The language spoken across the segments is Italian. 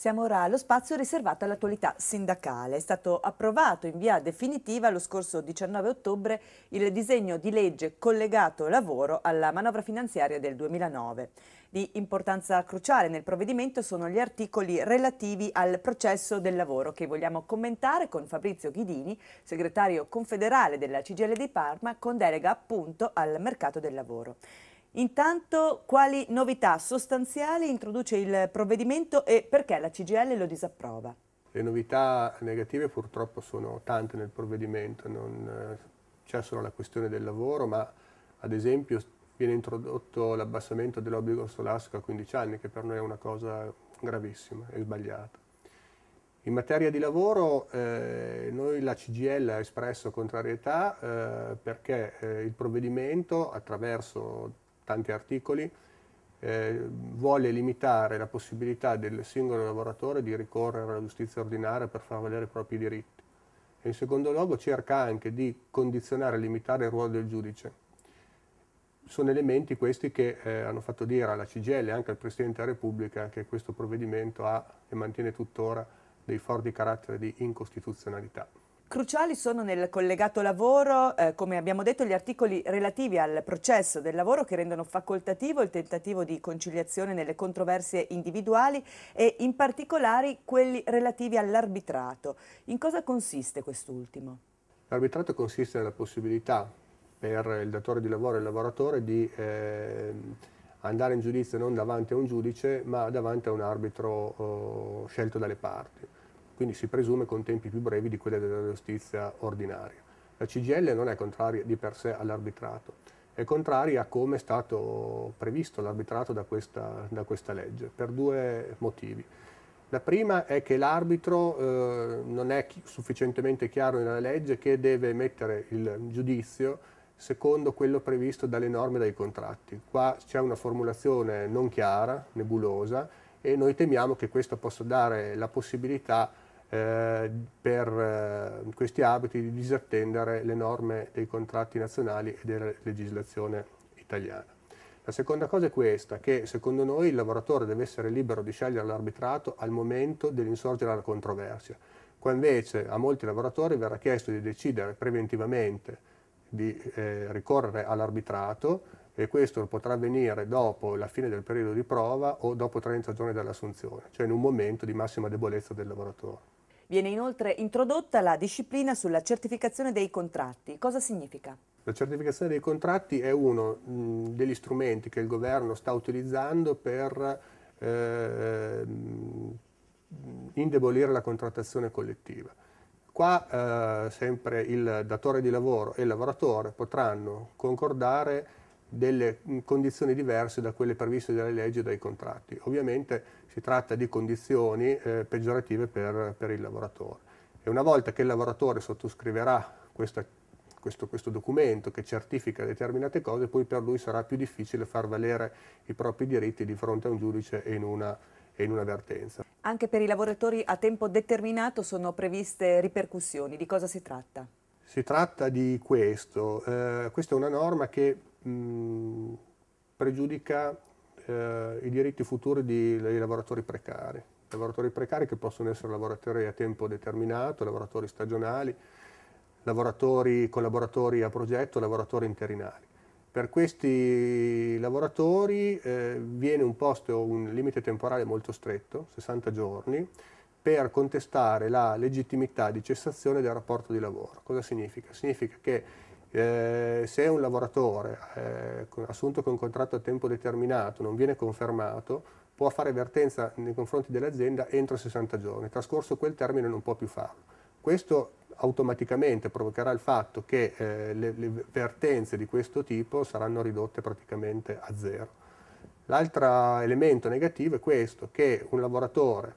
Siamo ora allo spazio riservato all'attualità sindacale. È stato approvato in via definitiva lo scorso 19 ottobre il disegno di legge collegato lavoro alla manovra finanziaria del 2009. Di importanza cruciale nel provvedimento sono gli articoli relativi al processo del lavoro che vogliamo commentare con Fabrizio Ghidini, segretario confederale della CGL di Parma, con delega appunto al mercato del lavoro. Intanto quali novità sostanziali introduce il provvedimento e perché la CGL lo disapprova? Le novità negative purtroppo sono tante nel provvedimento, non eh, c'è solo la questione del lavoro, ma ad esempio viene introdotto l'abbassamento dell'obbligo scolastico a 15 anni, che per noi è una cosa gravissima e sbagliata. In materia di lavoro eh, noi la CGL ha espresso contrarietà eh, perché eh, il provvedimento attraverso tanti articoli, eh, vuole limitare la possibilità del singolo lavoratore di ricorrere alla giustizia ordinaria per far valere i propri diritti. E in secondo luogo cerca anche di condizionare e limitare il ruolo del giudice. Sono elementi questi che eh, hanno fatto dire alla CGL e anche al Presidente della Repubblica che questo provvedimento ha e mantiene tuttora dei forti caratteri di incostituzionalità. Cruciali sono nel collegato lavoro, eh, come abbiamo detto, gli articoli relativi al processo del lavoro che rendono facoltativo il tentativo di conciliazione nelle controversie individuali e in particolare quelli relativi all'arbitrato. In cosa consiste quest'ultimo? L'arbitrato consiste nella possibilità per il datore di lavoro e il lavoratore di eh, andare in giudizio non davanti a un giudice ma davanti a un arbitro eh, scelto dalle parti quindi si presume con tempi più brevi di quelli della giustizia ordinaria. La CGL non è contraria di per sé all'arbitrato, è contraria a come è stato previsto l'arbitrato da, da questa, legge, per due motivi. La prima è che l'arbitro eh, non è chi sufficientemente chiaro nella legge che deve emettere il giudizio secondo quello previsto dalle norme e dai contratti. Qua c'è una formulazione non chiara, nebulosa, e noi temiamo che questo possa dare la possibilità per eh, questi abiti di disattendere le norme dei contratti nazionali e della legislazione italiana. La seconda cosa è questa, che secondo noi il lavoratore deve essere libero di scegliere l'arbitrato al momento dell'insorgere la controversia, qua invece a molti lavoratori verrà chiesto di decidere preventivamente di eh, ricorrere all'arbitrato e questo potrà avvenire dopo la fine del periodo di prova o dopo 30 giorni dall'assunzione, cioè in un momento di massima debolezza del lavoratore. Viene inoltre introdotta la disciplina sulla certificazione dei contratti. Cosa significa? La certificazione dei contratti è uno mh, mm, degli strumenti che il governo sta utilizzando per eh, mm, indebolire la contrattazione collettiva. Qua eh, sempre il datore di lavoro e il lavoratore potranno concordare delle mm, condizioni diverse da quelle previste dalle leggi e dai contratti. Ovviamente si tratta di condizioni eh, peggiorative per, per, il lavoratore. E una volta che il lavoratore sottoscriverà questa, questo, questo, documento che certifica determinate cose, poi per lui sarà più difficile far valere i propri diritti di fronte a un giudice e in una, in una Anche per i lavoratori a tempo determinato sono previste ripercussioni. Di cosa si tratta? Si tratta di questo. Eh, questa è una norma che pregiudica eh, i diritti futuri di, dei lavoratori precari. Lavoratori precari che possono essere lavoratori a tempo determinato, lavoratori stagionali, lavoratori, collaboratori a progetto, lavoratori interinali. Per questi lavoratori eh, viene imposto un limite temporale molto stretto, 60 giorni, per contestare la legittimità di cessazione del rapporto di lavoro. Cosa significa? Significa che eh, se un lavoratore eh, assunto con contratto a tempo determinato non viene confermato, può fare avvertenza nei confronti dell'azienda entro 60 giorni, trascorso quel termine non può più farlo. Questo automaticamente provocherà il fatto che eh, le, le vertenze di questo tipo saranno ridotte praticamente a zero. L'altro elemento negativo è questo, che un lavoratore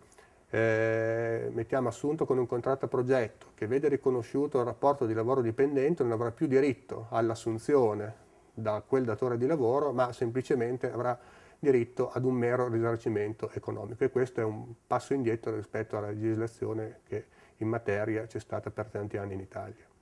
eh, mettiamo assunto con un contratto a progetto, che vede riconosciuto il rapporto di lavoro dipendente, non avrà più diritto all'assunzione da quel datore di lavoro, ma semplicemente avrà diritto ad un mero risarcimento economico e questo è un passo indietro rispetto alla legislazione che in materia c'è stata per tanti anni in Italia.